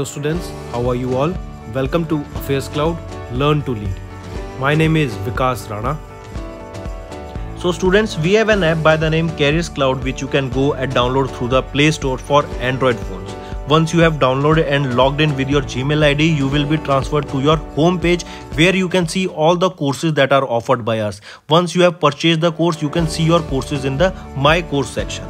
Hello students, how are you all? Welcome to Affairs Cloud Learn to Lead. My name is Vikas Rana. So students, we have an app by the name Careers Cloud which you can go and download through the Play Store for Android phones. Once you have downloaded and logged in with your Gmail ID, you will be transferred to your home page where you can see all the courses that are offered by us. Once you have purchased the course, you can see your courses in the My Course section.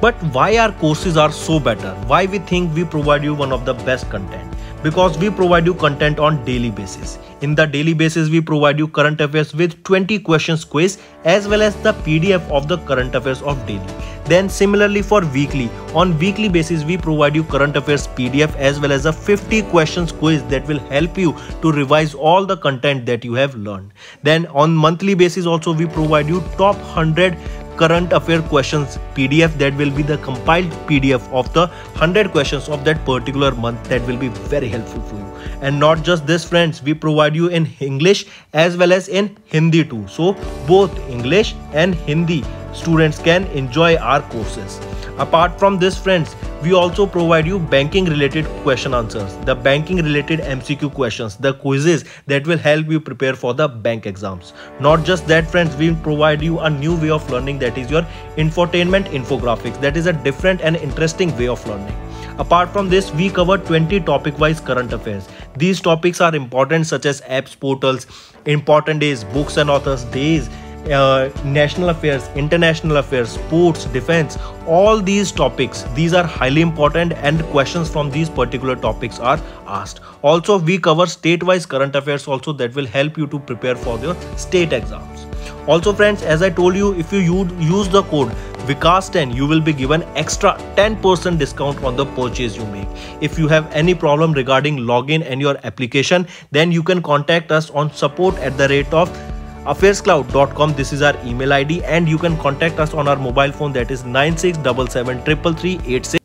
But why our courses are so better? Why we think we provide you one of the best content? Because we provide you content on daily basis. In the daily basis, we provide you current affairs with 20 questions quiz as well as the PDF of the current affairs of daily. Then similarly for weekly, on weekly basis we provide you current affairs PDF as well as a 50 questions quiz that will help you to revise all the content that you have learned. Then on monthly basis also we provide you top 100 current affair questions pdf that will be the compiled pdf of the 100 questions of that particular month that will be very helpful for you and not just this friends we provide you in english as well as in hindi too so both english and hindi students can enjoy our courses Apart from this friends, we also provide you banking related question answers, the banking related MCQ questions, the quizzes that will help you prepare for the bank exams. Not just that friends, we provide you a new way of learning that is your infotainment infographics. That is a different and interesting way of learning. Apart from this, we cover 20 topic wise current affairs. These topics are important such as apps, portals, important days, books and authors, days, uh, national affairs, international affairs, sports, defense, all these topics, these are highly important and questions from these particular topics are asked. Also, we cover state-wise current affairs also that will help you to prepare for your state exams. Also friends, as I told you, if you use the code Vikas10, you will be given extra 10% discount on the purchase you make. If you have any problem regarding login and your application, then you can contact us on support at the rate of affairscloud.com. This is our email ID, and you can contact us on our mobile phone that is 9677338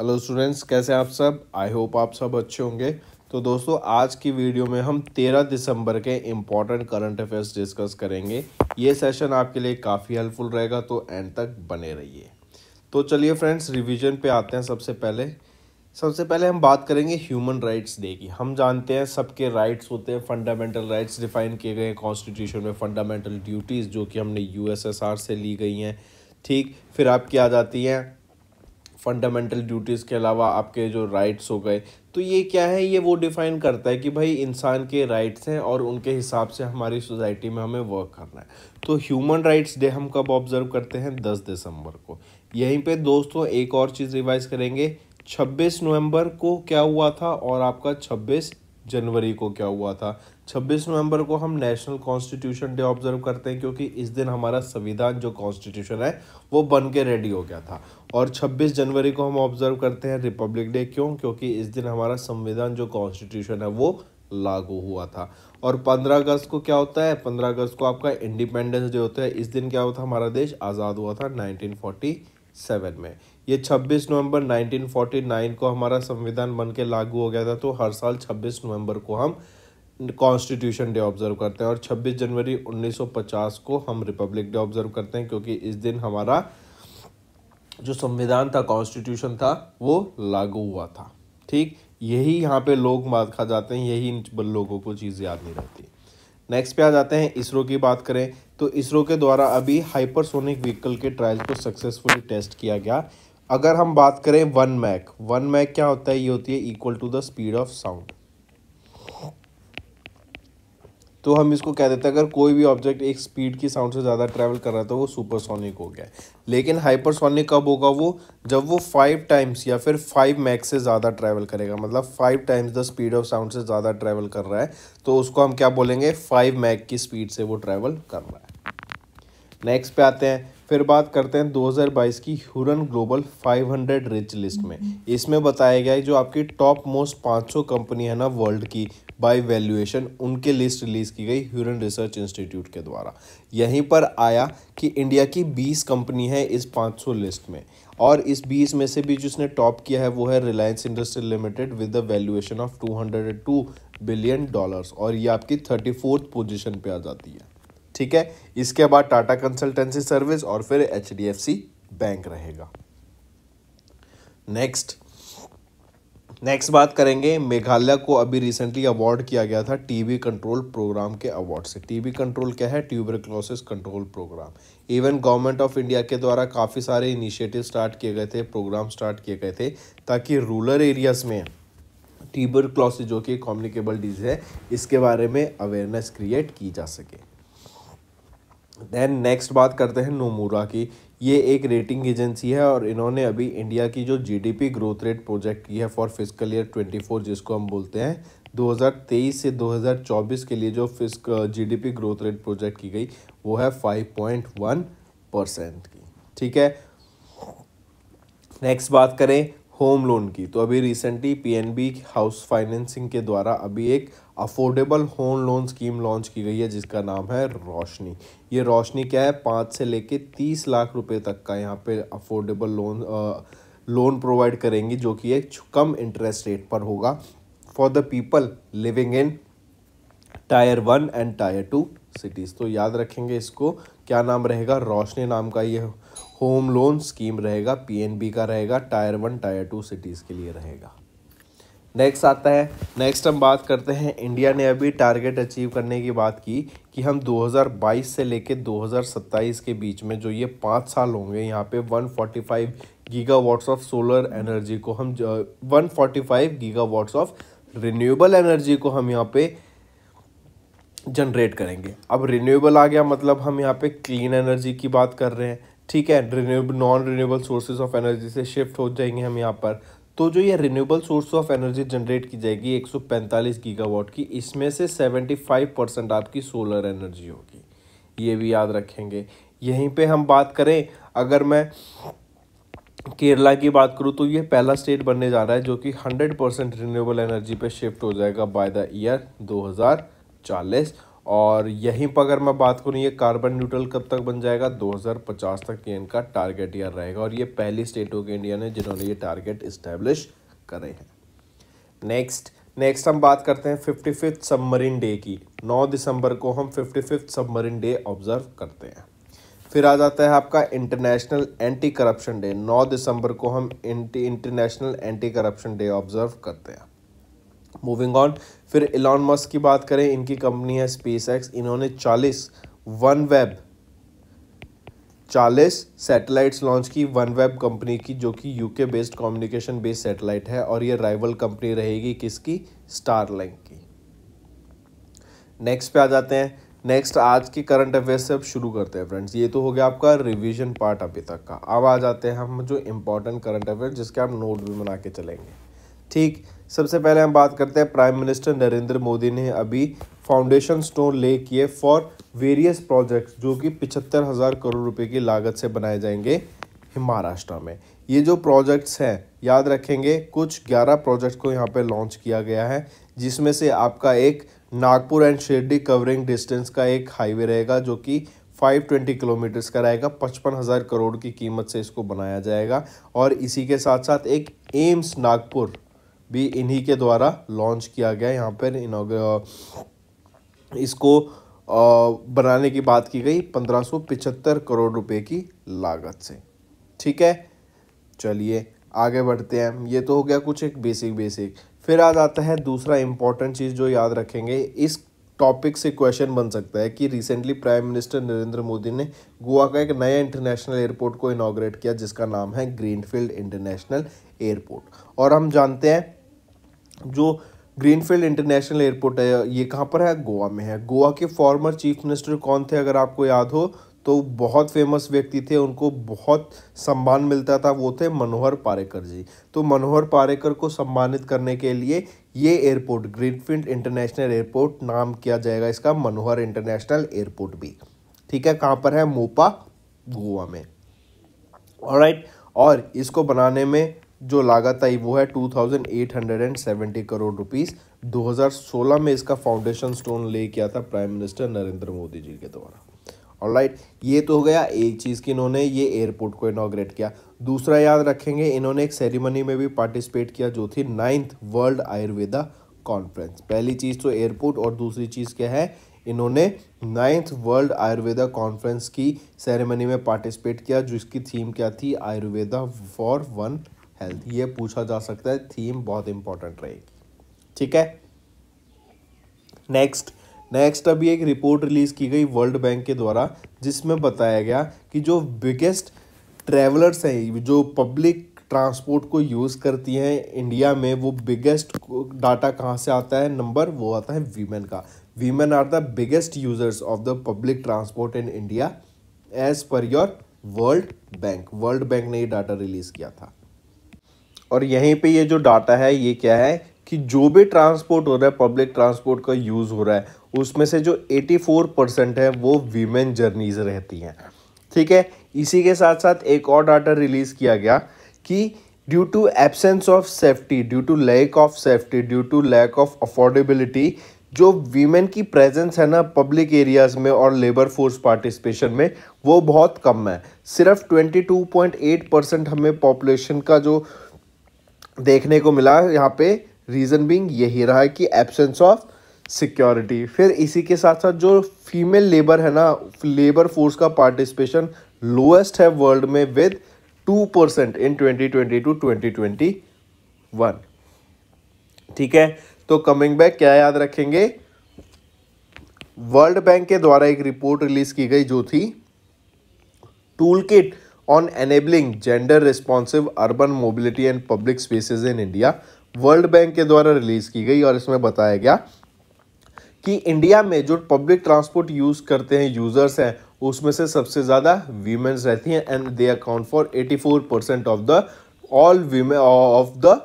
hello students कैसे आप सब I hope आप सब अच्छे होंगे तो दोस्तों आज की वीडियो में हम 13 दिसंबर के इम्पॉर्टेंट करंट अफेयर्स डिस्कस करेंगे ये सेशन आपके लिए काफ़ी हेल्पफुल रहेगा तो एंड तक बने रहिए तो चलिए फ्रेंड्स रिवीजन पे आते हैं सबसे पहले सबसे पहले हम बात करेंगे ह्यूमन राइट्स डे की हम जानते हैं सबके राइट्स होते हैं फंडामेंटल राइट्स डिफाइन किए गए हैं कॉन्स्टिट्यूशन में फंडामेंटल ड्यूटीज़ जो कि हमने यूएसएसआर से ली गई हैं ठीक फिर आपकी आ जाती हैं फंडामेंटल ड्यूटीज़ के अलावा आपके जो राइट्स हो गए तो ये क्या है ये वो डिफ़ाइन करता है कि भाई इंसान के राइट्स हैं और उनके हिसाब से हमारी सोसाइटी में हमें वर्क करना है तो ह्यूमन राइट्स डे हम कब ऑब्ज़र्व करते हैं दस दिसंबर को यहीं पे दोस्तों एक और चीज़ रिवाइज़ करेंगे 26 नवंबर को क्या हुआ था और आपका 26 जनवरी को क्या हुआ था 26 नवंबर को हम नेशनल कॉन्स्टिट्यूशन डे ऑब्जर्व करते हैं क्योंकि इस दिन हमारा संविधान जो कॉन्स्टिट्यूशन है वो बन के रेडी हो गया था और 26 जनवरी को हम ऑब्जर्व करते हैं रिपब्लिक डे क्यों क्योंकि इस दिन हमारा संविधान जो कॉन्स्टिट्यूशन है वो लागू हुआ था और 15 अगस्त को क्या होता है 15 अगस्त को आपका इंडिपेंडेंस डे होता है इस दिन क्या हुआ था हमारा देश आज़ाद हुआ था नाइनटीन में ये 26 नवंबर 1949 को हमारा संविधान बन के लागू हो गया था तो हर साल 26 नवंबर को हम कॉन्स्टिट्यूशन डे ऑब्जर्व करते हैं और 26 जनवरी 1950 को हम रिपब्लिक डे ऑब्जर्व करते हैं क्योंकि इस दिन हमारा जो संविधान था कॉन्स्टिट्यूशन था वो लागू हुआ था ठीक यही यहाँ पे लोग मात खा जाते हैं यही लोगों को चीज़ याद नहीं रहती नेक्स्ट पे आ जाते हैं इसरो की बात करें तो इसरो के द्वारा अभी हाइपरसोनिक व्हीकल के ट्रायल को सक्सेसफुली टेस्ट किया गया अगर हम बात करें वन मैक वन मैक क्या होता है ये होती है equal to the speed of sound तो हम इसको कह देते हैं अगर कोई भी ऑब्जेक्ट एक स्पीड की साउंड से ज़्यादा ट्रैवल कर रहा था तो वो सुपरसोनिक हो गया लेकिन हाइपरसोनिक कब होगा वो जब वो फाइव टाइम्स या फिर फाइव मैक्स से ज़्यादा ट्रैवल करेगा मतलब five times the speed of sound से ज़्यादा ट्रैवल कर रहा है तो उसको हम क्या बोलेंगे फाइव मैक की स्पीड से वो ट्रैवल कर रहा है नेक्स्ट पे आते हैं फिर बात करते हैं 2022 की ह्यूरन ग्लोबल 500 रिच लिस्ट में इसमें बताया गया है जो आपकी टॉप मोस्ट 500 कंपनी है ना वर्ल्ड की बाय वैल्यूएशन उनके लिस्ट रिलीज़ की गई ह्यूरन रिसर्च इंस्टीट्यूट के द्वारा यहीं पर आया कि इंडिया की 20 कंपनी है इस 500 लिस्ट में और इस 20 में से भी जिसने टॉप किया है वो है Reliance industry limited with the valuation of two billion dollars और ये आपकी थर्टी पोजीशन पे आ जाती है ठीक है इसके बाद टाटा कंसल्टेंसी सर्विस और फिर एच बैंक रहेगा नेक्स्ट नेक्स्ट बात करेंगे मेघालय को अभी रिसेंटली अवार्ड किया गया था टीबी कंट्रोल प्रोग्राम के अवार्ड से टीबी कंट्रोल क्या है tuberculosis control program even government of India के द्वारा काफ़ी सारे इनिशिएटिव स्टार्ट किए गए थे प्रोग्राम स्टार्ट किए गए थे ताकि रूरल एरियाज़ में ट्यूबरक्लोसिस जो कि कॉम्युनिकेबल डिजीज़ है इसके बारे में अवेयरनेस क्रिएट की जा सके देन नेक्स्ट बात करते हैं नोमूरा की ये एक रेटिंग एजेंसी है और इन्होंने अभी इंडिया की जो जीडीपी ग्रोथ रेट प्रोजेक्ट की है फॉर फिजिकल ईयर फोर जिसको हम बोलते हैं 2023 से 2024 के लिए जो fiscal GDP growth rate project की गई वो है 5.1 परसेंट की ठीक है नेक्स्ट बात करें होम लोन की तो अभी रिसेंटली पीएनबी हाउस फाइनेंसिंग के द्वारा अभी एक affordable home loan scheme launch की गई है जिसका नाम है रोशनी ये रोशनी क्या है पाँच से लेके तीस लाख रुपए तक का यहाँ पे अफोर्डेबल लोन लोन प्रोवाइड करेंगी जो कि एक कम इंटरेस्ट रेट पर होगा for the people living in tier one and tier two cities तो याद रखेंगे इसको क्या नाम रहेगा रोशनी नाम का ये होम लोन स्कीम रहेगा पीएनबी का रहेगा tier one tier two cities के लिए रहेगा नेक्स्ट आता है नेक्स्ट हम बात करते हैं इंडिया ने अभी टारगेट अचीव करने की बात की कि हम 2022 से लेके 2027 के बीच में जो ये पाँच साल होंगे यहाँ पे 145 गीगावाट्स ऑफ सोलर एनर्जी को हम 145 गीगावाट्स ऑफ रिन्यूएबल एनर्जी को हम यहाँ पे जनरेट करेंगे अब रिन्यूएबल आ गया मतलब हम यहाँ पे क्लीन एनर्जी की बात कर रहे हैं ठीक है renewable non renewable sources of energy से शिफ्ट हो जाएंगे हम यहाँ पर तो जो ये renewable source of energy generate की जाएगी 145 गीगावाट की इसमें से 75 परसेंट आपकी सोलर एनर्जी होगी ये भी याद रखेंगे यहीं पे हम बात करें अगर मैं केरला की बात करूँ तो ये पहला स्टेट बनने जा रहा है जो कि 100 परसेंट रिन्यूएबल एनर्जी पे शिफ्ट हो जाएगा बाय द ईयर दो और यहीं पर अगर मैं बात करूँ ये कार्बन न्यूट्रल कब तक बन जाएगा 2050 तक ये इनका टारगेट ईयर रहेगा और ये पहली स्टेट होगी इंडिया ने जिन्होंने ये टारगेट इस्टेब्लिश करे हैं नेक्स्ट नेक्स्ट हम बात करते हैं फिफ्टी फिफ्थ सबमरीन डे की 9 दिसंबर को हम fifty fifth submarine day observe करते हैं फिर आ जाता है आपका इंटरनेशनल एंटी करप्शन डे नौ दिसंबर को हम international anti corruption day observe करते हैं मूविंग ऑन फिर इलॉन मस्क की बात करें इनकी कंपनी है स्पेस एक्स इन्होंने चालीस वन वेब चालीस सैटेलाइट्स लॉन्च की वन वेब कंपनी की जो कि UK based communication based satellite है और ये राइवल कंपनी रहेगी किसकी स्टार की नेक्स्ट पे आ जाते हैं नेक्स्ट आज के करंट अफेयर्स से अब शुरू करते हैं फ्रेंड्स ये तो हो गया आपका रिवीजन पार्ट अभी तक का अब आ जाते हैं हम जो इम्पोर्टेंट करंट अफेयर जिसके आप नोट भी बना के चलेंगे ठीक सबसे पहले हम बात करते हैं प्राइम मिनिस्टर नरेंद्र मोदी ने अभी फाउंडेशन स्टोन ले किए फॉर वेरियस प्रोजेक्ट्स जो कि पिछहत्तर हज़ार करोड़ रुपए की लागत से बनाए जाएंगे महाराष्ट्र में ये जो प्रोजेक्ट्स हैं याद रखेंगे कुछ ग्यारह प्रोजेक्ट को यहाँ पर लॉन्च किया गया है जिसमें से आपका एक Nagpur and Shirdi covering distance का एक हाईवे रहेगा जो कि 520 किलोमीटर्स का रहेगा पचपन हज़ार करोड़ की कीमत से इसको बनाया जाएगा और इसी के साथ साथ एक एम्स नागपुर भी इन्हीं के द्वारा लॉन्च किया गया यहाँ पर इसको बनाने की बात की गई पंद्रह करोड़ रुपए की लागत से ठीक है चलिए आगे बढ़ते हैं ये तो हो गया कुछ एक बेसिक बेसिक फिर आ जाता है दूसरा इंपॉर्टेंट चीज़ जो याद रखेंगे इस टॉपिक से क्वेश्चन बन सकता है कि recently prime minister Narendra Modi ने गोवा का एक नया इंटरनेशनल एयरपोर्ट को इनाग्रेट किया जिसका नाम है ग्रीनफील्ड इंटरनेशनल एयरपोर्ट और हम जानते हैं जो ग्रीनफील्ड इंटरनेशनल एयरपोर्ट है ये कहाँ पर है गोवा में है गोवा के फॉर्मर चीफ मिनिस्टर कौन थे अगर आपको याद हो तो बहुत फेमस व्यक्ति थे उनको बहुत सम्मान मिलता था वो थे मनोहर पारेकर जी तो मनोहर पारेकर को सम्मानित करने के लिए ये एयरपोर्ट ग्रीनफील्ड इंटरनेशनल एयरपोर्ट नाम किया जाएगा इसका मनोहर इंटरनेशनल एयरपोर्ट भी ठीक है कहाँ पर है मोपा गोवा में और और इसको बनाने में जो लागत आई वो है 2,870 करोड़ रुपीस 2016 में इसका फाउंडेशन स्टोन ले किया था प्राइम मिनिस्टर नरेंद्र मोदी जी के द्वारा और राइट ये तो हो गया एक चीज़ की इन्होंने ये एयरपोर्ट को इनाग्रेट किया दूसरा याद रखेंगे इन्होंने एक सेरेमनी में भी पार्टिसिपेट किया जो थी नाइन्थ वर्ल्ड आयुर्वेदा कॉन्फ्रेंस पहली चीज़ तो एयरपोर्ट और दूसरी चीज़ क्या है इन्होंने नाइन्थ वर्ल्ड आयुर्वेदा कॉन्फ्रेंस की सेरेमनी में पार्टिसिपेट किया जिसकी थीम क्या थी आयुर्वेदा फॉर वन हेल्थ ये पूछा जा सकता है थीम बहुत इंपॉर्टेंट रहेगी ठीक है नेक्स्ट नेक्स्ट अभी एक रिपोर्ट रिलीज़ की गई वर्ल्ड बैंक के द्वारा जिसमें बताया गया कि जो बिगेस्ट ट्रेवलर्स हैं जो पब्लिक ट्रांसपोर्ट को यूज़ करती हैं इंडिया में वो बिगेस्ट डाटा कहाँ से आता है नंबर वो आता है वीमेन का women are the biggest users of the public transport in India as per your world bank world bank ने ये डाटा रिलीज़ किया था और यहीं पे ये जो डाटा है ये क्या है कि जो भी ट्रांसपोर्ट हो रहा है पब्लिक ट्रांसपोर्ट का यूज़ हो रहा है उसमें से जो 84 परसेंट है वो वीमेन जर्नीज रहती हैं ठीक है इसी के साथ साथ एक और डाटा रिलीज़ किया गया कि due to absence of safety due to lack of safety due to lack of affordability जो वीमेन की प्रेजेंस है ना पब्लिक एरियाज़ में और लेबर फोर्स पार्टिसिपेशन में वो बहुत कम है सिर्फ 22.8 परसेंट हमें पॉपुलेशन का जो देखने को मिला यहाँ पे रीज़न बिंग यही रहा है कि एबसेंस ऑफ सिक्योरिटी फिर इसी के साथ साथ जो फीमेल लेबर है ना लेबर फोर्स का पार्टिसिपेशन लोएस्ट है वर्ल्ड में with two percent in twenty twenty two twenty twenty one ठीक है तो कमिंग बैक क्या याद रखेंगे वर्ल्ड बैंक के द्वारा एक रिपोर्ट रिलीज की गई जो थी tool kit on enabling gender responsive urban mobility and public spaces in India world bank के द्वारा रिलीज की गई और इसमें बताया गया कि इंडिया में जो पब्लिक ट्रांसपोर्ट यूज़ करते हैं यूज़र्स हैं उसमें से सबसे ज़्यादा वीमेन्स रहती हैं and they account for 84 percent of the all women of the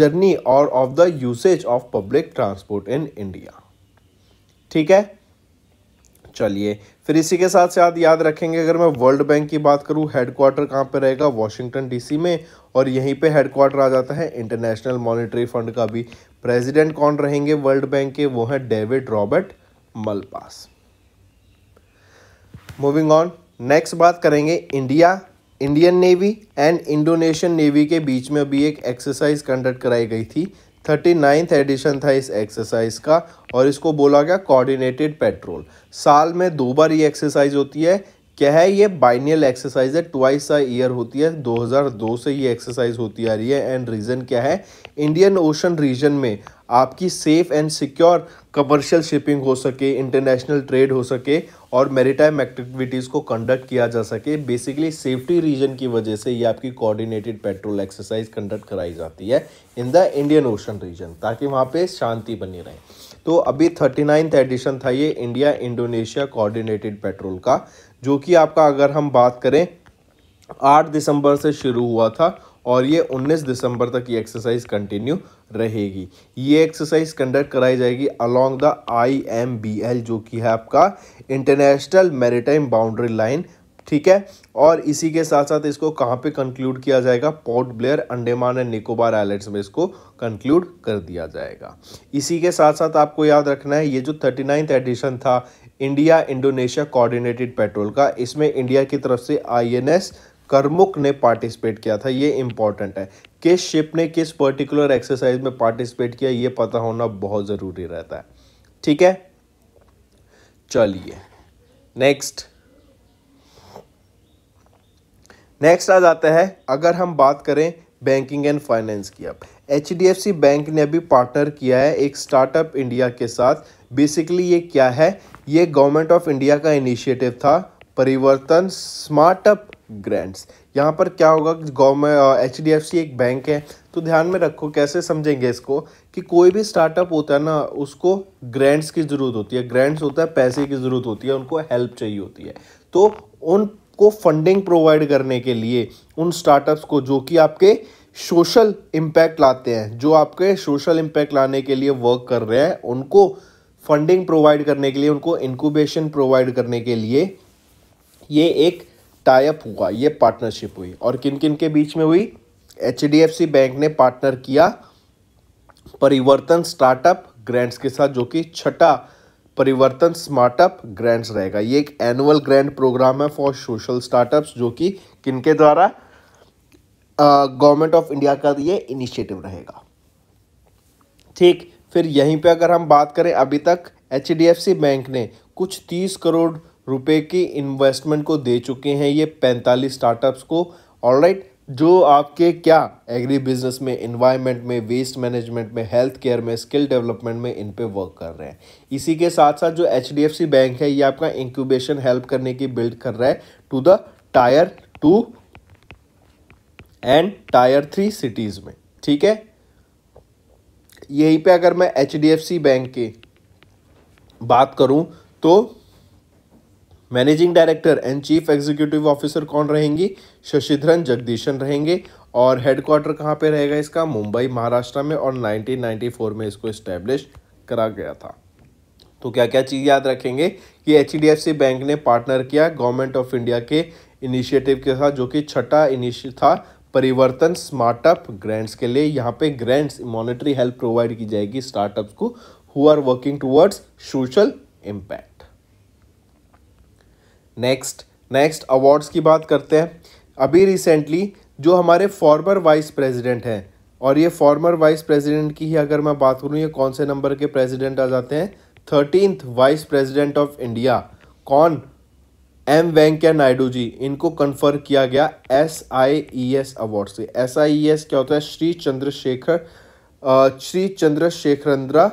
journey और of the usage of public transport in India ठीक है चलिए फिर इसी के साथ साथ याद रखेंगे अगर मैं वर्ल्ड बैंक की बात करूँ हेडक्वार्टर कहाँ पर रहेगा वॉशिंगटन डीसी में और यहीं पर हेडक्वार्टर आ जाता है इंटरनेशनल मॉनिटरी फंड का भी प्रेजिडेंट कौन रहेंगे वर्ल्ड बैंक के वो हैं David Robert Malpass moving on next बात करेंगे India Indian navy and Indonesian navy के बीच में अभी एक एक्सरसाइज कंडक्ट कराई गई थी थर्टी नाइन्थ एडिशन था इस एक्सरसाइज का और इसको बोला गया कोऑर्डिनेटेड पेट्रोल साल में दो बार ये एक्सरसाइज होती है क्या है ये बाइनियल एक्सरसाइज है ट्वाइस आ ईयर होती है 2002 से ये एक्सरसाइज होती आ रही है एंड रीज़न क्या है इंडियन ओशन रीजन में आपकी safe and secure commercial shipping हो सके इंटरनेशनल ट्रेड हो सके और मेरीटाइम एक्टिविटीज़ को कंडक्ट किया जा सके बेसिकली सेफ्टी रीजन की वजह से ये आपकी कोऑर्डिनेटेड पेट्रोल एक्सरसाइज कंडक्ट कराई जाती है in the Indian ocean region ताकि वहाँ पे शांति बनी रहे तो अभी थर्टी नाइन्थ एडिशन था ये इंडिया इंडोनेशिया कोऑर्डिनेटेड पेट्रोल का जो कि आपका अगर हम बात करें आठ दिसंबर से शुरू हुआ था और ये उन्नीस दिसंबर तक ये एक्सरसाइज कंटिन्यू रहेगी ये एक्सरसाइज कंडक्ट कराई जाएगी along the I M B L जो कि है आपका इंटरनेशनल मेरीटाइम बाउंड्री लाइन ठीक है और इसी के साथ साथ इसको कहाँ पे कंक्लूड किया जाएगा पोर्ट ब्लेयर अंडेमान एंड निकोबार आइलैंड्स में इसको कंक्लूड कर दिया जाएगा इसी के साथ साथ आपको याद रखना है ये जो थर्टी नाइन्थ एडिशन था इंडिया इंडोनेशिया कोऑर्डिनेटेड पेट्रोल का इसमें इंडिया की तरफ से आईएनएस कर्मुक ने पार्टिसिपेट किया था ये इंपॉर्टेंट है किस शिप ने किस पर्टिकुलर एक्सरसाइज में पार्टिसिपेट किया ये पता होना बहुत ज़रूरी रहता है ठीक है चलिए नेक्स्ट नेक्स्ट आ जाता है अगर हम बात करें बैंकिंग एंड फाइनेंस की अब एच बैंक ने अभी पार्टनर किया है एक स्टार्टअप इंडिया के साथ बेसिकली ये क्या है ये गवर्नमेंट ऑफ इंडिया का इनिशिएटिव था परिवर्तन स्मार्टअप ग्रांट्स यहाँ पर क्या होगा कि government H D F C एक बैंक है तो ध्यान में रखो कैसे समझेंगे इसको कि कोई भी स्टार्टअप होता है ना उसको ग्रांट्स की ज़रूरत होती है ग्रांट्स होता है पैसे की ज़रूरत होती है उनको हेल्प चाहिए होती है तो उनको फंडिंग प्रोवाइड करने के लिए उन स्टार्टअप्स को जो कि आपके सोशल इम्पैक्ट लाते हैं जो आपके सोशल इम्पैक्ट लाने के लिए वर्क कर रहे हैं उनको फंडिंग प्रोवाइड करने के लिए उनको इनक्यूबेशन प्रोवाइड करने के लिए ये एक टाइप हुआ ये पार्टनरशिप हुई और किन किन के बीच में हुई एच बैंक ने पार्टनर किया परिवर्तन स्टार्टअप ग्रैंड्स के साथ जो कि छठा परिवर्तन स्मार्टअप ग्रैंड्स रहेगा ये एक एनुअल ग्रैंड प्रोग्राम है फॉर सोशल स्टार्टअप्स जो कि किनके द्वारा गवर्नमेंट ऑफ इंडिया का ये इनिशिएटिव रहेगा ठीक फिर यहीं पे अगर हम बात करें अभी तक एच बैंक ने कुछ तीस करोड़ रुपए की इन्वेस्टमेंट को दे चुके हैं ये पैंतालीस स्टार्टअप्स को ऑलराइट जो आपके क्या एग्री बिजनेस में इन्वायरमेंट में वेस्ट मैनेजमेंट में हेल्थ केयर में स्किल डेवलपमेंट में इन पे वर्क कर रहे हैं इसी के साथ साथ जो एच बैंक है ये आपका इंक्यूबेशन हेल्प करने की बिल्ड कर रहा है to the tier two and tier three cities में ठीक है यहीं पे अगर मैं एच बैंक की बात करूं तो managing director and chief executive officer कौन रहेंगी शशिधरन जगदीशन रहेंगे और हेडक्वार्टर कहाँ पे रहेगा इसका मुंबई महाराष्ट्र में और 1994 में इसको इस्टेब्लिश करा गया था तो क्या क्या चीज़ याद रखेंगे कि एच बैंक ने पार्टनर किया गवर्नमेंट ऑफ इंडिया के इनिशिएटिव के साथ जो कि छठा इनिश था परिवर्तन स्मार्टअप ग्रांट्स के लिए यहाँ पे ग्रांट्स मॉनिटरी हेल्प प्रोवाइड की जाएगी स्टार्टअप्स को who are working towards social impact next next awards की बात करते हैं अभी रिसेंटली जो हमारे फॉर्मर वाइस प्रेसिडेंट हैं और ये फॉर्मर वाइस प्रेसिडेंट की ही अगर मैं बात करूँ ये कौन से नंबर के प्रेसिडेंट आ जाते हैं thirteenth vice president of India कौन एम वेंकैया नायडू जी इनको कन्फर किया गया S I E S award से एस आई ई एस क्या होता है Shri Chandrasekhar Shri Chandrasekharendra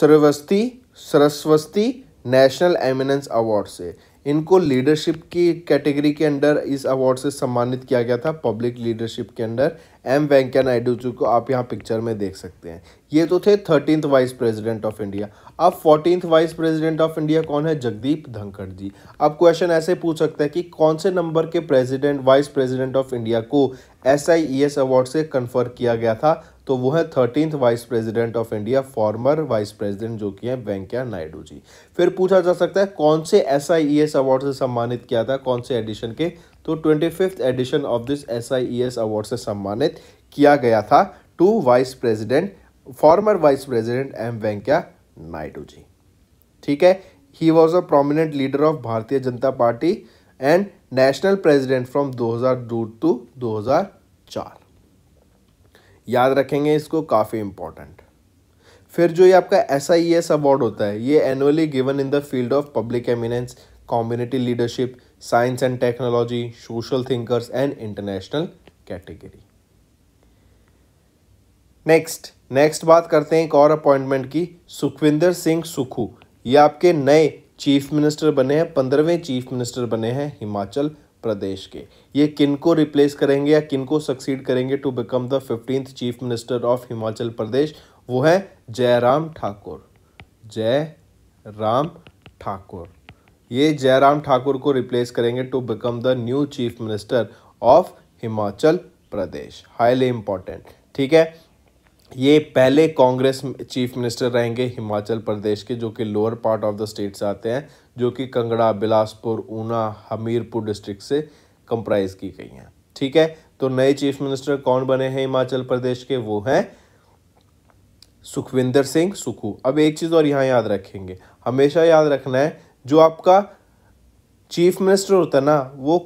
Saraswati Saraswati national eminence award से इनको लीडरशिप की कैटेगरी के अंडर इस अवार्ड से सम्मानित किया गया था पब्लिक लीडरशिप के अंडर एम वेंकैया नायडू जी को आप यहाँ पिक्चर में देख सकते हैं ये तो थे thirteenth vice president of India अब fourteenth vice president of India कौन है जगदीप धनखड़ जी अब क्वेश्चन ऐसे पूछ सकते हैं कि कौन से नंबर के president vice president of India को S I E S award से कन्फर किया गया था तो वो है thirteenth vice president of India former vice president जो कि है वेंकैया नायडू जी फिर पूछा जा सकता है कौन से एस आई एस अवार्ड से सम्मानित किया था कौन से एडिशन के तो twenty fifth edition of this S I S award से सम्मानित किया गया था to vice president former vice president M Venkaiah Naidu ji ठीक है he was a prominent leader of Bharatiya Janata Party and national president from 2002 to 2004 याद रखेंगे इसको काफ़ी इम्पोर्टेंट फिर जो ये आपका एस आई एस अवार्ड होता है ये annually given in the field of public eminence community leadership science and technology social thinkers and international category next next बात करते हैं एक और अपॉइंटमेंट की सुखविंदर सिंह सुखू ये आपके नए चीफ मिनिस्टर बने हैं पंद्रहवें चीफ मिनिस्टर बने हैं हिमाचल प्रदेश के ये किन को रिप्लेस करेंगे या किन को सक्सीड करेंगे to become the fifteenth chief minister of Himachal Pradesh वो है जयराम ठाकुर जय राम ठाकुर ये जयराम ठाकुर को रिप्लेस करेंगे to become the new chief minister of Himachal Pradesh highly important ठीक है ये पहले कांग्रेस चीफ मिनिस्टर रहेंगे हिमाचल प्रदेश के जो कि lower part of the state से आते हैं जो कि कंगड़ा बिलासपुर ऊना हमीरपुर डिस्ट्रिक्ट से कंप्राइज की गई हैं ठीक है तो नए चीफ मिनिस्टर कौन बने हैं हिमाचल प्रदेश के वो हैं सुखविंदर सिंह सुखू अब एक चीज़ और यहाँ याद रखेंगे हमेशा याद रखना है जो आपका चीफ मिनिस्टर होता है ना वो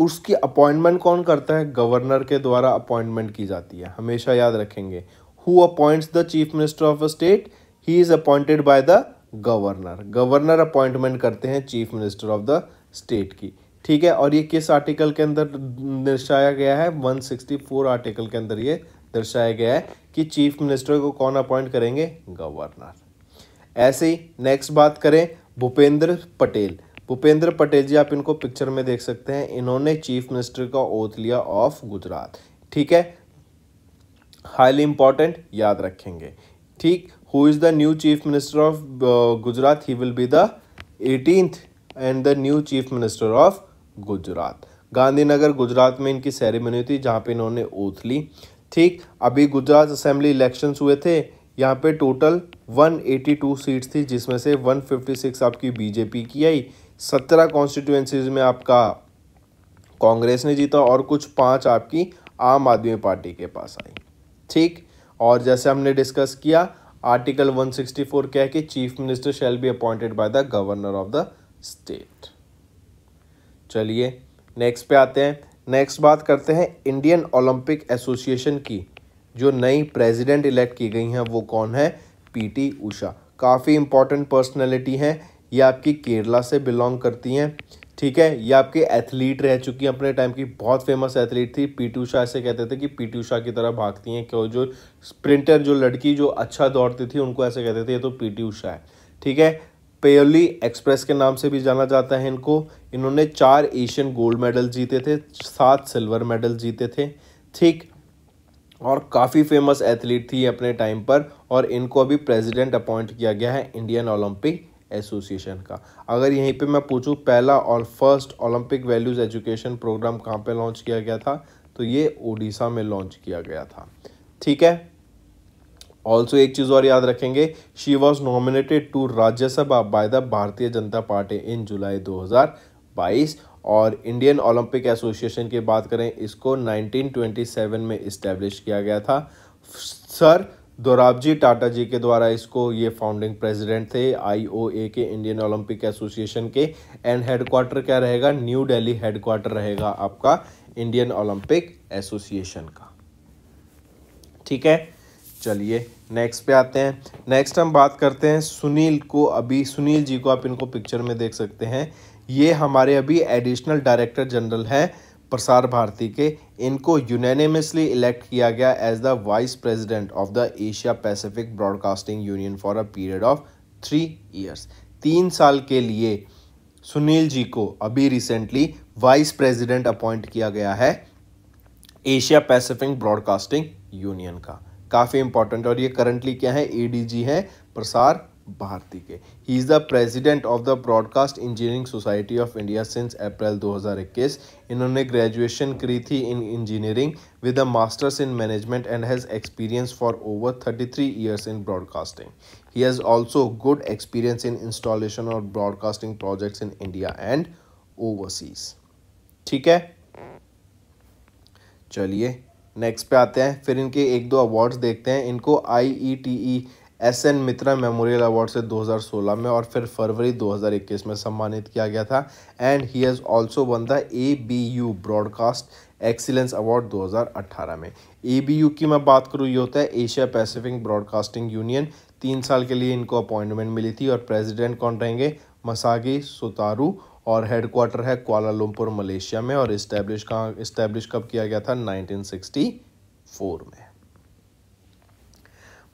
उसकी अपॉइंटमेंट कौन करता है गवर्नर के द्वारा अपॉइंटमेंट की जाती है हमेशा याद रखेंगे who appoints the chief minister of a state he is appointed by the governor governor appointment करते हैं chief minister of the state की ठीक है और ये किस आर्टिकल के अंदर दर्शाया गया है 164 आर्टिकल के अंदर ये दर्शाया गया है कि चीफ मिनिस्टर को कौन अपॉइंट करेंगे गवर्नर ऐसे ही नेक्स्ट बात करें भूपेंद्र पटेल भूपेंद्र पटेल जी आप इनको पिक्चर में देख सकते हैं इन्होंने चीफ मिनिस्टर का ओथ लिया ऑफ गुजरात ठीक है हाईली इंपॉर्टेंट याद रखेंगे ठीक who is the new chief minister of uh, Gujarat? He will be the 18th and the new chief minister of Gujarat. Gandhinagar Gujarat में इनकी सेरेमनी थी जहाँ पे इन्होंने ओथ ली ठीक अभी गुजरात असेंबली इलेक्शंस हुए थे यहाँ पे टोटल 182 सीट्स थी जिसमें से 156 आपकी बीजेपी की आई सत्रह कॉन्स्टिट्यूएंसीज में आपका कांग्रेस ने जीता और कुछ पाँच आपकी आम आदमी पार्टी के पास आई ठीक और जैसे हमने डिस्कस किया आर्टिकल 164 क्या है कि chief minister shall be appointed by the governor of the state चलिए नेक्स्ट पे आते हैं नेक्स्ट बात करते हैं इंडियन ओलंपिक एसोसिएशन की जो नई प्रेसिडेंट इलेक्ट की गई हैं वो कौन है पीटी उषा काफ़ी इंपॉर्टेंट पर्सनैलिटी हैं ये आपकी केरला से बिलोंग करती हैं ठीक है ये आपके एथलीट रह चुकी हैं अपने टाइम की बहुत फेमस एथलीट थी पी टी ऊषा ऐसे कहते थे कि पी टी ऊषा की तरह भागती हैं क्यों जो स्प्रिंटर जो लड़की जो अच्छा दौड़ती थी उनको ऐसे कहते थे ये तो पी टी ऊषा है ठीक है पेयली एक्सप्रेस के नाम से भी जाना जाता है इनको इन्होंने चार एशियन गोल्ड मेडल जीते थे सात सिल्वर मेडल जीते थे ठीक और काफ़ी फेमस एथलीट थी अपने टाइम पर और इनको अभी प्रेसिडेंट अपॉइंट किया गया है इंडियन ओलंपिक एसोसिएशन का अगर यहीं पे मैं पूछूं पहला और first Olympic values education program कहाँ पे लॉन्च किया गया था तो ये ओडिशा में लॉन्च किया गया था ठीक है ऑल्सो एक चीज़ और याद रखेंगे she was nominated to Rajya Sabha by the Bharatiya Janata party इन जुलाई 2022 और इंडियन ओलंपिक एसोसिएशन की बात करें इसको 1927 में इस्टेब्लिश किया गया था सर दोराबजी टाटा जी के द्वारा इसको ये फाउंडिंग प्रेसिडेंट थे आईओए के इंडियन ओलंपिक एसोसिएशन के एंड हेडक्वार्टर क्या रहेगा न्यू दिल्ली हेडक्वार्टर रहेगा आपका इंडियन ओलंपिक एसोसिएशन का ठीक है चलिए नेक्स्ट पे आते हैं नेक्स्ट हम बात करते हैं सुनील को अभी सुनील जी को आप इनको पिक्चर में देख सकते हैं ये हमारे अभी एडिशनल डायरेक्टर जनरल हैं प्रसार भारती के इनको यूनैनिमसली इलेक्ट किया गया as the vice president of the Asia Pacific broadcasting union for a period of three years तीन साल के लिए सुनील जी को अभी रिसेंटली वाइस प्रेसिडेंट अपॉइंट किया गया है एशिया पैसिफिक ब्रॉडकास्टिंग यूनियन का काफ़ी इंपॉर्टेंट और ये करंटली क्या है जी है प्रसार भारती के he is the president of the broadcast engineering society of India since April 2021 इन्होंने ग्रेजुएशन करी थी in engineering with a masters in management and has experience for over 33 three years in broadcasting he has also good experience in installation और broadcasting projects in India and overseas ठीक है चलिए next पे आते हैं फिर इनके एक दो अवार्ड्स देखते हैं इनको I E T E S N Mitra memorial award से 2016 में और फिर फरवरी 2021 में सम्मानित किया गया था and he has also won the A B U broadcast excellence award 2018 में ए बी यू की मैं बात करूँ ये होता है एशिया पैसिफिक ब्रॉडकास्टिंग यूनियन तीन साल के लिए इनको अपॉइंटमेंट मिली थी और प्रेजिडेंट कौन रहेंगे मसागी सुतारू और हेडक्वार्टर है कुआलालंपुर मलेशिया में और इस्टेब्लिश कहाँ इस्टेब्लिश कब किया गया था 1964 में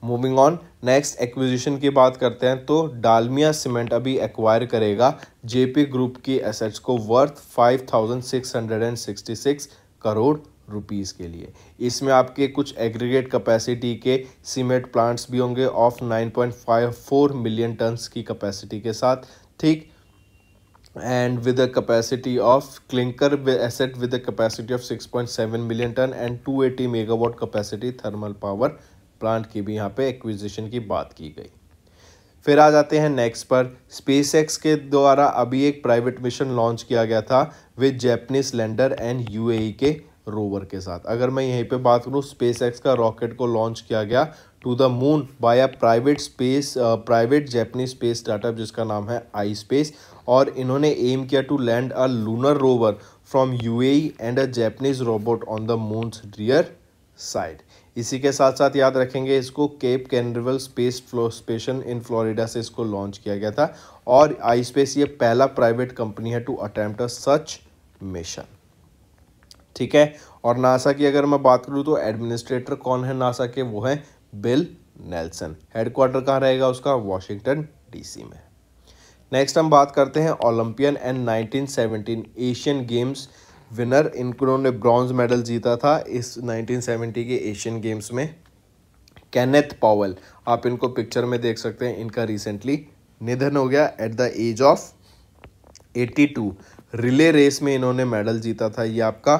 मूविंग ऑन नेक्स्ट एक्विजिशन की बात करते हैं तो डालमिया सीमेंट अभी एक्वायर करेगा जेपी ग्रुप की एसेट्स को वर्थ 5666 करोड़ रुपीस के लिए इसमें आपके कुछ एग्रीगेट कैपेसिटी के सीमेंट प्लांट्स भी होंगे ऑफ 9.54 मिलियन टन्स की कैपेसिटी के साथ ठीक and with a capacity of clinker asset with a capacity of 6.7 million ton and 280 megawatt capacity thermal power plant की भी यहाँ पे एक्विजिशन की बात की गई फिर आ जाते हैं नेक्स्ट पर स्पेस के द्वारा अभी एक प्राइवेट मिशन लॉन्च किया गया था with Japanese lander and U K rover के साथ अगर मैं यहीं पे बात करूँ स्पेस का रॉकेट को लॉन्च किया गया to the moon by a private space private Japanese space startup जिसका नाम है आई स्पेस और इन्होंने एम किया to land a lunar rover from U and a Japanese robot on the moon rear side इसी के साथ साथ याद रखेंगे इसको Cape Canaveral space station in Florida से इसको लॉन्च किया गया था और आई स्पेस ये पहला प्राइवेट कंपनी है टू अटैम्प्ट सच मिशन ठीक है और नासा की अगर मैं बात करूँ तो एडमिनिस्ट्रेटर कौन है नासा के वो है बिल नेल्सन हेडक्वार्टर कहाँ रहेगा उसका वॉशिंगटन डीसी में नेक्स्ट हम बात करते हैं Olympian and 1917 Asian Games winner उन्होंने ब्रॉन्ज मेडल जीता था इस 1970 के एशियन गेम्स में कैनेथ पावल आप इनको पिक्चर में देख सकते हैं इनका रिसेंटली निधन हो गया at the age of 82 relay race में इन्होंने मेडल जीता था ये आपका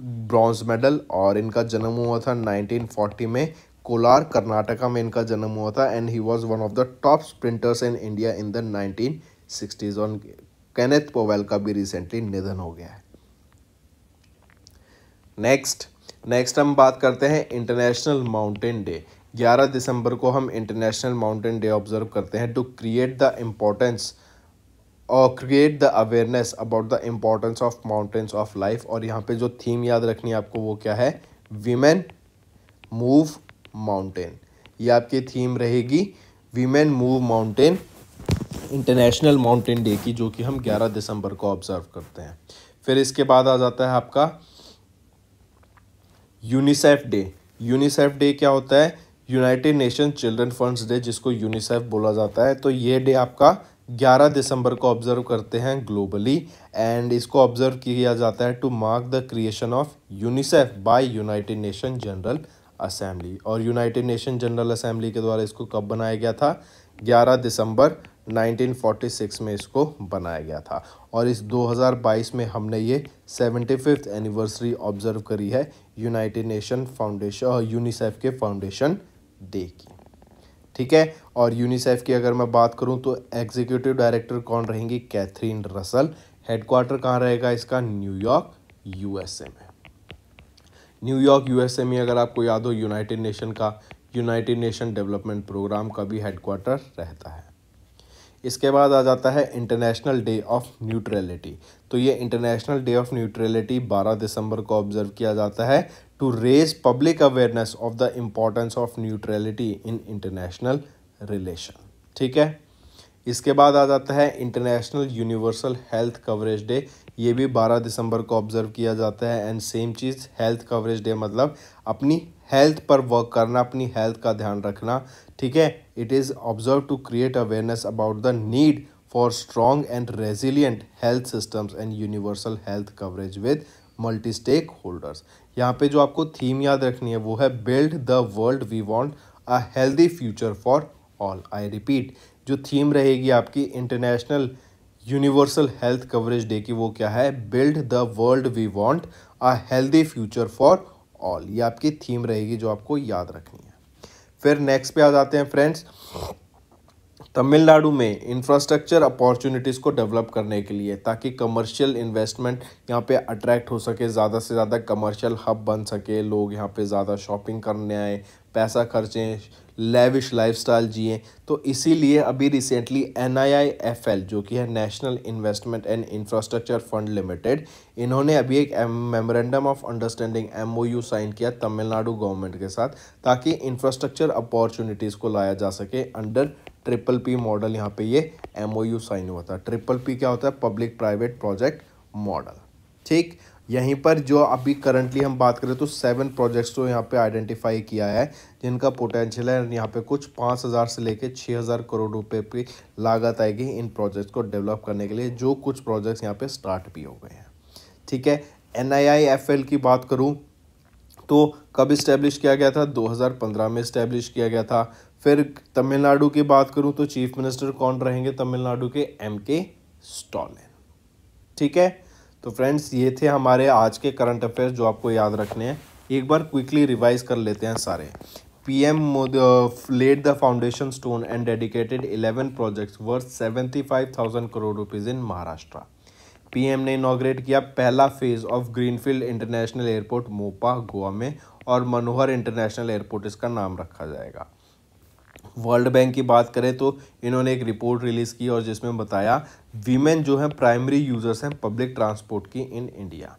ब्रॉन्ज मेडल और इनका जन्म हुआ था 1940 में कोलार कर्नाटका में इनका जन्म हुआ था and he was one of the top sprinters in India in the nineteen sixties on Kenneth Powell का भी रिसेंटली निधन हो गया है नेक्स्ट नेक्स्ट हम बात करते हैं इंटरनेशनल माउंटेन डे 11 दिसंबर को हम इंटरनेशनल माउंटेन डे ऑब्जर्व करते हैं टू क्रिएट द इम्पोर्टेंस और create the awareness about the importance of mountains of life और यहाँ पे जो थीम याद रखनी है आपको वो क्या है वीमेन मूव माउंटेन ये आपकी थीम रहेगी women move mountain international mountain day की जो कि हम 11 दिसंबर को ऑब्ज़र्व करते हैं फिर इसके बाद आ जाता है आपका यूनिसेफ डे यूनिसेफ डे क्या होता है United Nation children funds day जिसको यूनिसेफ बोला जाता है तो ये डे आपका 11 दिसंबर को ऑब्जर्व करते हैं ग्लोबली एंड इसको ऑब्जर्व किया जाता है to mark the creation of UNICEF by United Nation General Assembly और यूनाइटेड नेशन जनरल असेंबली के द्वारा इसको कब बनाया गया था 11 दिसंबर 1946 में इसको बनाया गया था और इस 2022 में हमने ये सेवेंटी फिफ्थ एनिवर्सरी ऑब्जर्व करी है यूनाइटेड नेशन फाउंडेशन और यूनिसेफ के फाउंडेशन डे की ठीक है और यूनिसेफ की अगर मैं बात करूं तो एग्जीक्यूटिव डायरेक्टर कौन रहेंगी कैथरीन रसल हेडक्वार्टर कहाँ रहेगा इसका न्यूयॉर्क यूएसए में न्यूयॉर्क यूएसए में अगर आपको याद हो यूनाइटेड नेशन का यूनाइटेड नेशन डेवलपमेंट प्रोग्राम का भी हेडक्वार्टर रहता है इसके बाद आ जाता है इंटरनेशनल डे ऑफ न्यूट्रलिटी तो ये इंटरनेशनल डे ऑफ न्यूट्रलिटी 12 दिसंबर को ऑब्जर्व किया जाता है to raise public awareness of the importance of neutrality in international relation ठीक है इसके बाद आ जाता है international universal health coverage day ये भी 12 दिसंबर को ऑब्जर्व किया जाता है एंड सेम चीज़ हेल्थ कवरेज डे मतलब अपनी हेल्थ पर वर्क करना अपनी हेल्थ का ध्यान रखना ठीक है it is observe to create awareness about the need for strong and resilient health systems and universal health coverage with multi stakeholders यहाँ पे जो आपको थीम याद रखनी है वो है build the world we want a healthy future for all I repeat जो थीम रहेगी आपकी international universal health coverage day की वो क्या है build the world we want a healthy future for all ये आपकी थीम रहेगी जो आपको याद रखनी है फिर नेक्स्ट पे आ जाते हैं फ्रेंड्स तमिलनाडु में इंफ्रास्ट्रक्चर अपॉर्चुनिटीज़ को डेवलप करने के लिए ताकि कमर्शियल इन्वेस्टमेंट यहाँ पे अट्रैक्ट हो सके ज़्यादा से ज़्यादा कमर्शियल हब बन सके लोग यहाँ पे ज़्यादा शॉपिंग करने आए पैसा खर्चें लेविश लाइफस्टाइल जिए तो इसीलिए अभी रिसेंटली एन जो कि है national investment and infrastructure fund limited इन्होंने अभी एक memorandum of understanding M sign किया तमिलनाडु गवर्नमेंट के साथ ताकि इंफ्रास्ट्रक्चर अपॉर्चुनिटीज़ को लाया जा सके अंडर ट्रिपल पी मॉडल यहाँ पे ये एम साइन हुआ था ट्रिपल पी क्या होता है पब्लिक प्राइवेट प्रोजेक्ट मॉडल ठीक यहीं पर जो अभी करंटली हम बात करें तो सेवन प्रोजेक्ट्स को यहाँ पे आइडेंटिफाई किया है जिनका पोटेंशियल है यहाँ पे कुछ पाँच हज़ार से लेके छः हज़ार करोड़ रुपए की लागत आएगी इन प्रोजेक्ट्स को डेवलप करने के लिए जो कुछ प्रोजेक्ट्स यहाँ पे स्टार्ट भी हो गए हैं ठीक है एन आई की बात करूँ तो कब इस्टेब्लिश किया गया था दो में इस्टेब्लिश किया गया था फिर तमिलनाडु की बात करूँ तो चीफ मिनिस्टर कौन रहेंगे तमिलनाडु के एम के स्टॉलिन ठीक है तो फ्रेंड्स ये थे हमारे आज के करंट अफेयर्स जो आपको याद रखने हैं एक बार क्विकली रिवाइज कर लेते हैं सारे PM Modi led the foundation stone and dedicated 11 projects worth 75,000 crore rupees in Maharashtra PM ने इनाग्रेट किया पहला phase of greenfield international airport Mopa Goa में और मनोहर इंटरनेशनल एयरपोर्ट इसका नाम रखा जाएगा वर्ल्ड बैंक की बात करें तो इन्होंने एक रिपोर्ट रिलीज़ की और जिसमें बताया वीमेन जो हैं प्राइमरी यूज़र्स हैं पब्लिक ट्रांसपोर्ट की in India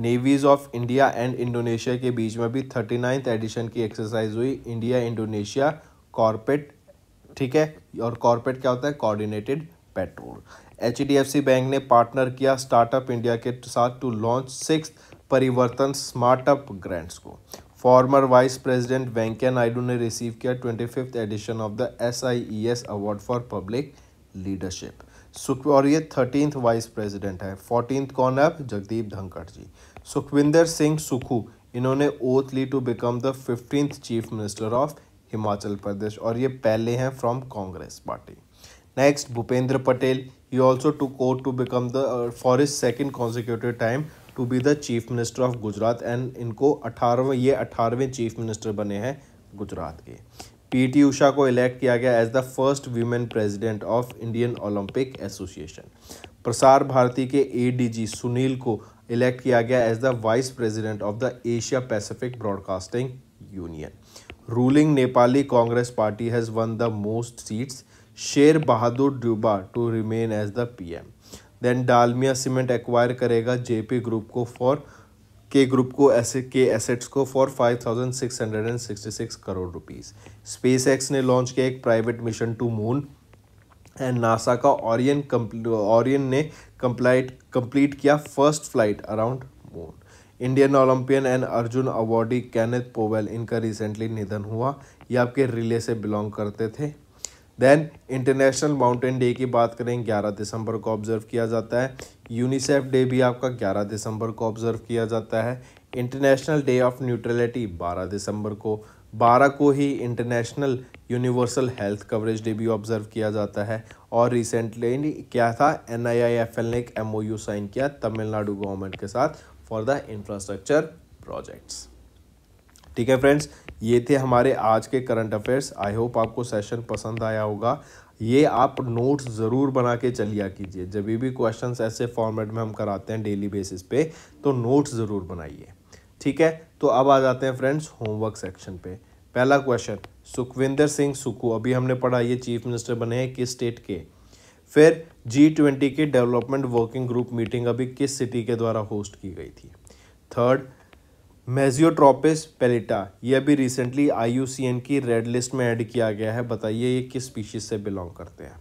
navies of India and Indonesia के बीच में भी थर्टी नाइन्थ एडिशन की एक्सरसाइज हुई इंडिया इंडोनेशिया कॉरपेट ठीक है और कॉरपेट क्या होता है कोऑर्डिनेटेड पेट्रोल एच बैंक ने पार्टनर किया स्टार्टअप इंडिया के साथ to launch six Parivartan smartup grants को former vice president Venkaiah Naidu ने रिसीव किया twenty fifth edition of the S I E S award for public leadership सुख और ये थर्टींथ वाइस प्रेसिडेंट है फोर्टीन कौन है अब जगदीप धनखड़ जी सुखविंदर सिंह सुखू इन्होंने ओथ ली to become the fifteenth chief minister of Himachal Pradesh और ये पहले हैं from Congress party next Bhupendra Patel he also to court to become the for is second consecutive time to be the chief minister of Gujarat and इनको अठारहवें ये अठारहवें चीफ मिनिस्टर बने हैं गुजरात के पीटी उषा को इलेक्ट किया गया as the first women president of Indian Olympic Association Prasar Bharati के एडीजी सुनील को इलेक्ट किया गया as the vice president of the Asia Pacific broadcasting union ruling Nepali Congress party has won the most seats Sher Bahadur Deuba to remain as the PM then Dalmia cement acquire करेगा JP group को for के group को ऐसे के assets को for five thousand six hundred and sixty six crore rupees SpaceX ने launch किया एक private mission to moon and NASA का ऑरियन ऑरियन ने कम्प्लाइट कंप्लीट किया first flight around moon Indian Olympian and Arjun awardee Kenneth Powell इनका recently निधन हुआ ये आपके रिले से बिलोंग करते थे देन इंटरनेशनल माउंटेन डे की बात करें ग्यारह दिसंबर को ऑब्जर्व किया जाता है यूनिसेफ डे भी आपका ग्यारह दिसंबर को ऑब्जर्व किया जाता है इंटरनेशनल डे ऑफ न्यूट्रलिटी बारह दिसंबर को बारह को ही international universal health coverage day भी ऑब्जर्व किया जाता है और रिसेंटली क्या था एन ने एक एम साइन किया तमिलनाडु गवर्नमेंट के साथ फॉर द इंफ्रास्ट्रक्चर प्रोजेक्ट्स ठीक है फ्रेंड्स ये थे हमारे आज के करंट अफेयर्स आई होप आपको सेशन पसंद आया होगा ये आप नोट्स ज़रूर बना के चलिया कीजिए जब भी क्वेश्चंस ऐसे फॉर्मेट में हम कराते हैं डेली बेसिस पे तो नोट्स ज़रूर बनाइए ठीक है तो अब आ जाते हैं फ्रेंड्स होमवर्क सेक्शन पे पहला क्वेश्चन सुखविंदर सिंह सुक्खू अभी हमने पढ़ा ये चीफ मिनिस्टर बने हैं किस स्टेट के फिर जी ट्वेंटी के डेवलपमेंट वर्किंग ग्रुप मीटिंग अभी किस सिटी के द्वारा होस्ट की गई थी थर्ड मेजियोट्रोपिस पेलिटा यह भी रिसेंटली आई की रेड लिस्ट में ऐड किया गया है बताइए ये किस स्पीशीज से बिलोंग करते हैं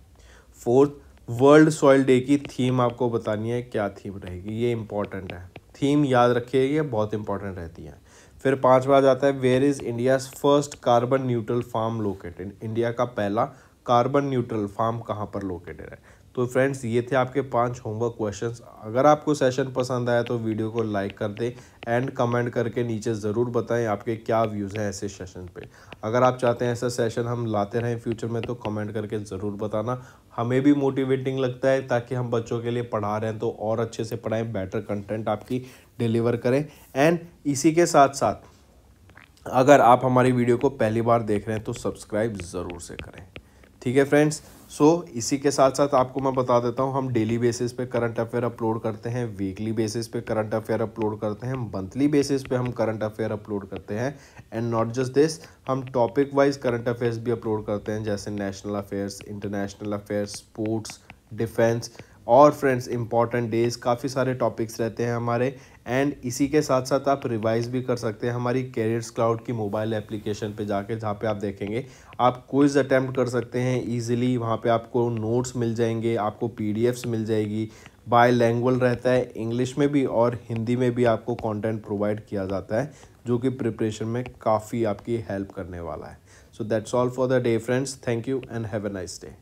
फोर्थ वर्ल्ड सॉइल डे की थीम आपको बतानी है क्या थीम रहेगी ये इंपॉर्टेंट है थीम याद रखिए ये बहुत इंपॉर्टेंट रहती है फिर पांच बार जाता है where is India first carbon neutral farm located India का पहला कार्बन न्यूट्रल फार्म कहाँ पर लोकेटेड है तो फ्रेंड्स ये थे आपके पांच होमवर्क क्वेश्चंस अगर आपको सेशन पसंद आया तो वीडियो को लाइक कर दें एंड कमेंट करके नीचे ज़रूर बताएं आपके क्या व्यूज़ हैं ऐसे सेशन पे अगर आप चाहते हैं ऐसा सेशन हम लाते रहें फ्यूचर में तो कमेंट करके ज़रूर बताना हमें भी मोटिवेटिंग लगता है ताकि हम बच्चों के लिए पढ़ा रहे हैं तो और अच्छे से पढ़ाएँ बेटर कंटेंट आपकी डिलीवर करें एंड इसी के साथ साथ अगर आप हमारी वीडियो को पहली बार देख रहे हैं तो सब्सक्राइब ज़रूर से करें ठीक है फ्रेंड्स सो so, इसी के साथ साथ आपको मैं बता देता हूँ हम डेली बेसिस पे करंट अफेयर अपलोड करते हैं वीकली बेसिस पे करंट अफेयर अपलोड करते हैं मंथली बेसिस पे हम करंट अफेयर अपलोड करते हैं एंड नॉट जस्ट दिस हम टॉपिक वाइज करंट अफेयर्स भी अपलोड करते हैं जैसे national affairs international affairs sports defence और फ्रेंड्स इंपॉर्टेंट डेज काफ़ी सारे टॉपिक्स रहते हैं हमारे एंड इसी के साथ साथ आप रिवाइज भी कर सकते हैं हमारी कैरियर्स क्लाउड की मोबाइल एप्लीकेशन पे जाके जहाँ पे आप देखेंगे आप क्विज अटैम्प्ट कर सकते हैं ईजिली वहाँ पे आपको नोट्स मिल जाएंगे आपको पी मिल जाएगी बाई लैंग्वल रहता है इंग्लिश में भी और हिंदी में भी आपको कॉन्टेंट प्रोवाइड किया जाता है जो कि प्रिपरेशन में काफ़ी आपकी हेल्प करने वाला है so that's all for the day friends thank you and have a nice day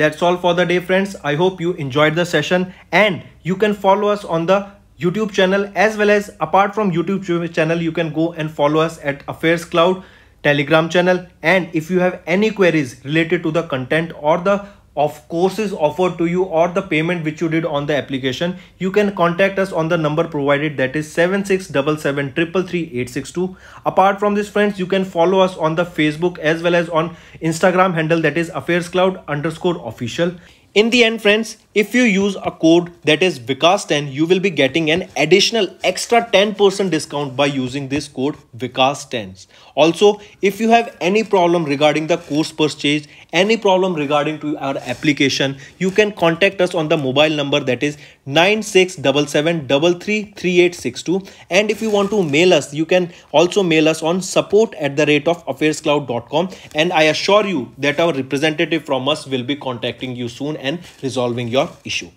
That's all for the day, friends. I hope you enjoyed the session and you can follow us on the YouTube channel as well as apart from YouTube channel you can go and follow us at Affairs Cloud Telegram channel and if you have any queries related to the content or the of courses offered to you or the payment which you did on the application you can contact us on the number provided that is 767733862 apart from this friends you can follow us on the facebook as well as on instagram handle that is affairs cloud underscore official in the end friends, if you use a code that is Vikas10, you will be getting an additional extra 10% discount by using this code Vikas10. Also, if you have any problem regarding the course purchase any problem regarding to our application, you can contact us on the mobile number that is 9677333862. And if you want to mail us, you can also mail us on support at the rate of affairscloud.com. And I assure you that our representative from us will be contacting you soon and resolving your issue.